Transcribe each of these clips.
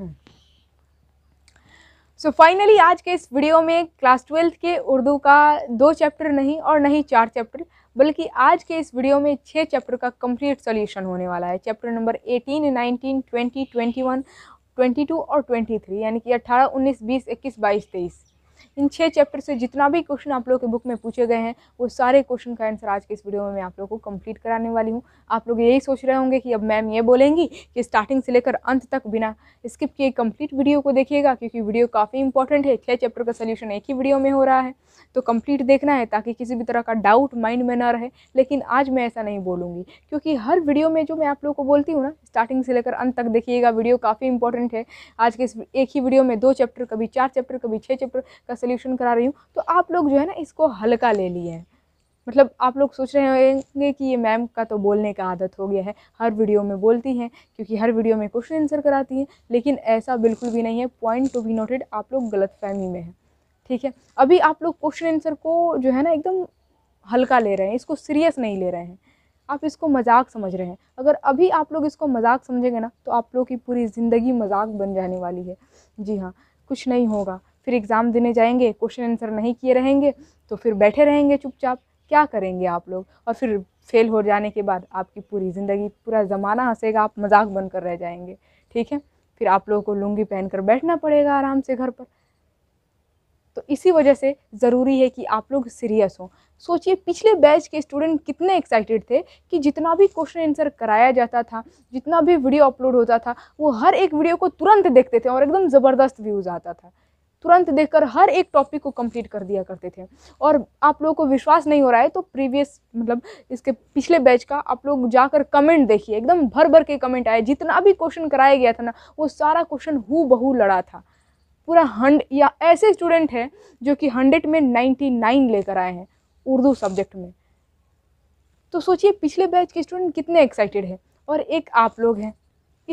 सो हम्म। so finally आज के इस वीडियो में क्लास ट्वेल्थ के उर्दू का दो चैप्टर नहीं और नहीं चार चैप्टर बल्कि आज के इस वीडियो में छः चैप्टर का कंप्लीट सॉल्यूशन होने वाला है chapter number eighteen nineteen twenty twenty one twenty two और ट्वेंटी थ्री यानी कि अट्ठारह उन्नीस बीस इक्कीस बाईस तेईस इन छः चैप्टर से जितना भी क्वेश्चन आप लोग के बुक में पूछे गए हैं वो सारे क्वेश्चन का आंसर आज के इस वीडियो में मैं आप लोग को कंप्लीट कराने वाली हूँ आप लोग यही सोच रहे होंगे कि अब मैम ये बोलेंगी कि स्टार्टिंग से लेकर अंत तक बिना स्किप किए कंप्लीट वीडियो को देखिएगा क्योंकि वीडियो काफ़ी इंपॉर्टेंट है छः चैप्टर का सोल्यूशन एक ही वीडियो में हो रहा है तो कंप्लीट देखना है ताकि किसी भी तरह का डाउट माइंड में ना रहे लेकिन आज मैं ऐसा नहीं बोलूँगी क्योंकि हर वीडियो में जो मैं आप लोग को बोलती हूँ ना स्टार्टिंग से लेकर अंत तक देखिएगा वीडियो काफ़ी इंपॉर्टेंट है आज के इस एक ही वीडियो में दो चैप्टर कभी चार चैप्टर कभी छः चैप्टर का सोल्यूशन करा रही हूँ तो आप लोग जो है ना इसको हल्का ले लिए हैं मतलब आप लोग सोच रहे होंगे कि ये मैम का तो बोलने का आदत हो गया है हर वीडियो में बोलती हैं क्योंकि हर वीडियो में क्वेश्चन आंसर कराती हैं लेकिन ऐसा बिल्कुल भी नहीं है पॉइंट टू बी नोटेड आप लोग गलत फहमी में है ठीक है अभी आप लोग क्वेश्चन आंसर को जो है ना एकदम हल्का ले रहे हैं इसको सीरियस नहीं ले रहे हैं आप इसको मजाक समझ रहे हैं अगर अभी आप लोग इसको मजाक समझेंगे ना तो आप लोग की पूरी ज़िंदगी मजाक बन जाने वाली है जी हाँ कुछ नहीं होगा फिर एग्ज़ाम देने जाएंगे क्वेश्चन आंसर नहीं किए रहेंगे तो फिर बैठे रहेंगे चुपचाप क्या करेंगे आप लोग और फिर फेल हो जाने के बाद आपकी पूरी ज़िंदगी पूरा ज़माना हंसेगा आप मजाक बनकर रह जाएंगे ठीक है फिर आप लोगों को लुंगी पहन कर बैठना पड़ेगा आराम से घर पर तो इसी वजह से ज़रूरी है कि आप लोग सीरियस हों सोचिए पिछले बैच के स्टूडेंट कितने एक्साइटेड थे कि जितना भी क्वेश्चन आंसर कराया जाता था जितना भी वीडियो अपलोड होता था वो हर एक वीडियो को तुरंत देखते थे और एकदम ज़बरदस्त व्यूज़ आता था तुरंत देखकर हर एक टॉपिक को कंप्लीट कर दिया करते थे और आप लोगों को विश्वास नहीं हो रहा है तो प्रीवियस मतलब इसके पिछले बैच का आप लोग जाकर कमेंट देखिए एकदम भर भर के कमेंट आए जितना भी क्वेश्चन कराया गया था ना वो सारा क्वेश्चन हु बहू लड़ा था पूरा हंड या ऐसे स्टूडेंट हैं जो कि हंड्रेड में नाइन्टी नाइन लेकर आए हैं उर्दू सब्जेक्ट में तो सोचिए पिछले बैच के स्टूडेंट कितने एक्साइटेड हैं और एक आप लोग हैं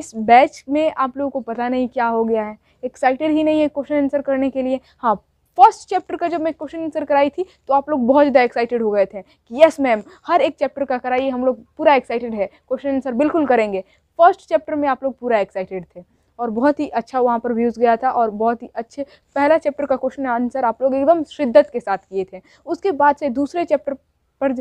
इस बैच में आप लोगों को पता नहीं क्या हो गया है एक्साइटेड ही नहीं है क्वेश्चन आंसर करने के लिए हाँ फर्स्ट चैप्टर का जब मैं क्वेश्चन आंसर कराई थी तो आप लोग बहुत ज़्यादा एक्साइटेड हो गए थे कि यस मैम हर एक चैप्टर का कराइए हम लोग पूरा एक्साइटेड है क्वेश्चन आंसर बिल्कुल करेंगे फर्स्ट चैप्टर में आप लोग पूरा एक्साइटेड थे और बहुत ही अच्छा वहाँ पर व्यूज़ गया था और बहुत ही अच्छे पहला चैप्टर का क्वेश्चन आंसर आप लोग एकदम शिद्दत के साथ किए थे उसके बाद से दूसरे चैप्टर पर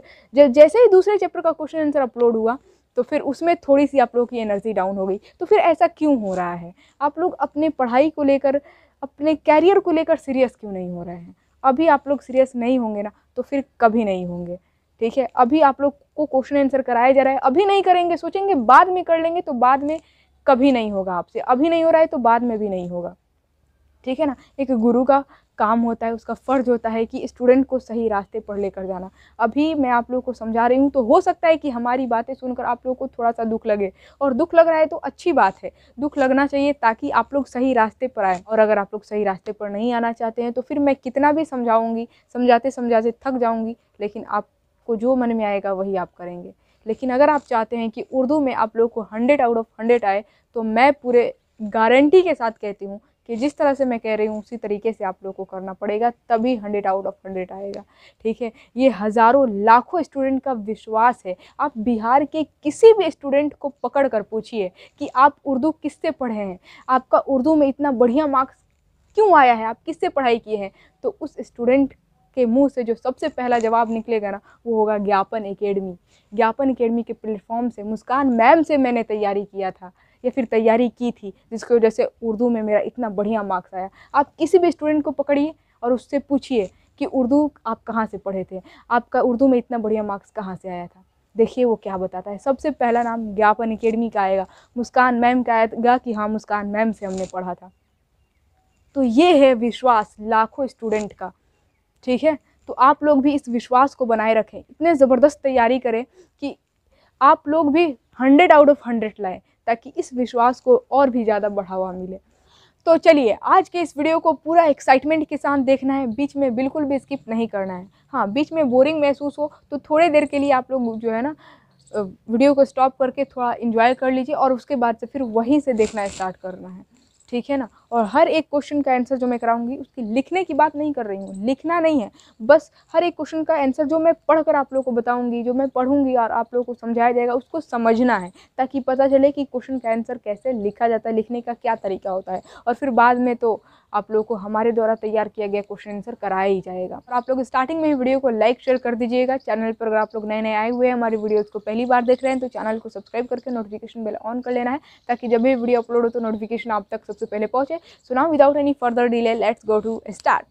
जैसे ही दूसरे चैप्टर का क्वेश्चन आंसर अपलोड हुआ तो फिर उसमें थोड़ी सी आप लोगों की एनर्जी डाउन हो गई तो फिर ऐसा क्यों हो रहा है आप लोग अपने पढ़ाई को लेकर अपने कैरियर को लेकर सीरियस क्यों नहीं हो रहे हैं अभी आप लोग सीरियस नहीं होंगे ना तो फिर कभी नहीं होंगे ठीक है अभी आप लोग को क्वेश्चन आंसर कराया जा रहा है अभी नहीं करेंगे सोचेंगे बाद में कर लेंगे तो बाद में कभी नहीं होगा आपसे अभी नहीं हो रहा है तो बाद में भी नहीं होगा ठीक है ना एक गुरु का काम होता है उसका फ़र्ज होता है कि स्टूडेंट को सही रास्ते पर लेकर जाना अभी मैं आप लोगों को समझा रही हूँ तो हो सकता है कि हमारी बातें सुनकर आप लोगों को थोड़ा सा दुख लगे और दुख लग रहा है तो अच्छी बात है दुख लगना चाहिए ताकि आप लोग सही रास्ते पर आएँ और अगर आप लोग सही रास्ते पर नहीं आना चाहते हैं तो फिर मैं कितना भी समझाऊँगी समझाते समझाते थक जाऊँगी लेकिन आपको जो मन में आएगा वही आप करेंगे लेकिन अगर आप चाहते हैं कि उर्दू में आप लोग को हंड्रेड आउट ऑफ हंड्रेड आए तो मैं पूरे गारंटी के साथ कहती हूँ कि जिस तरह से मैं कह रही हूँ उसी तरीके से आप लोग को करना पड़ेगा तभी हंड्रेड आउट ऑफ हंड्रेड आएगा ठीक है ये हज़ारों लाखों स्टूडेंट का विश्वास है आप बिहार के किसी भी स्टूडेंट को पकड़ कर पूछिए कि आप उर्दू किससे पढ़े हैं आपका उर्दू में इतना बढ़िया मार्क्स क्यों आया है आप किससे पढ़ाई किए हैं तो उस स्टूडेंट के मुंह से जो सबसे पहला जवाब निकलेगा ना वो होगा ज्ञापन एकेडमी ज्ञापन एकेडमी के प्लेटफॉर्म से मुस्कान मैम से मैंने तैयारी किया था या फिर तैयारी की थी जिसकी वजह से उर्दू में मेरा इतना बढ़िया मार्क्स आया आप किसी भी स्टूडेंट को पकड़िए और उससे पूछिए कि उर्दू आप कहाँ से पढ़े थे आपका उर्दू में इतना बढ़िया मार्क्स कहाँ से आया था देखिए वो क्या बताता है सबसे पहला नाम ज्ञापन अकेडमी का आएगा मुस्कान मैम का आएगा कि हाँ मुस्कान मैम से हमने पढ़ा था तो ये है विश्वास लाखों स्टूडेंट का ठीक है तो आप लोग भी इस विश्वास को बनाए रखें इतने ज़बरदस्त तैयारी करें कि आप लोग भी हंड्रेड आउट ऑफ हंड्रेड लाएँ ताकि इस विश्वास को और भी ज़्यादा बढ़ावा मिले तो चलिए आज के इस वीडियो को पूरा एक्साइटमेंट के साथ देखना है बीच में बिल्कुल भी स्किप नहीं करना है हाँ बीच में बोरिंग महसूस हो तो थोड़े देर के लिए आप लोग जो है ना वीडियो को स्टॉप करके थोड़ा इन्जॉय कर लीजिए और उसके बाद से फिर वहीं से देखना स्टार्ट करना है ठीक है ना और हर एक क्वेश्चन का आंसर जो मैं कराऊंगी उसकी लिखने की बात नहीं कर रही हूँ लिखना नहीं है बस हर एक क्वेश्चन का आंसर जो मैं पढ़ कर आप लोग को बताऊँगी जो मैं पढ़ूँगी और आप लोग को समझाया जाएगा उसको समझना है ताकि पता चले कि क्वेश्चन का आंसर कैसे लिखा जाता है लिखने का क्या तरीका होता है और फिर बाद में तो आप लोग को हमारे द्वारा तैयार किया गया क्वेश्चन आंसर कराया ही जाएगा और आप लोग स्टार्टिंग में ही वीडियो को लाइक शेयर कर दीजिएगा चैनल पर अगर आप लोग नए नए आए हुए हैं हमारे वीडियोज़ को पहली बार देख रहे हैं तो चैनल को सब्सक्राइब करके नोटिफिकेशन बेल ऑन कर लेना है ताकि जब भी वीडियो अपलोड हो तो नोटिफिकेशन आप तक सबसे पहले पहुँचे So now without any further delay, let's go to start.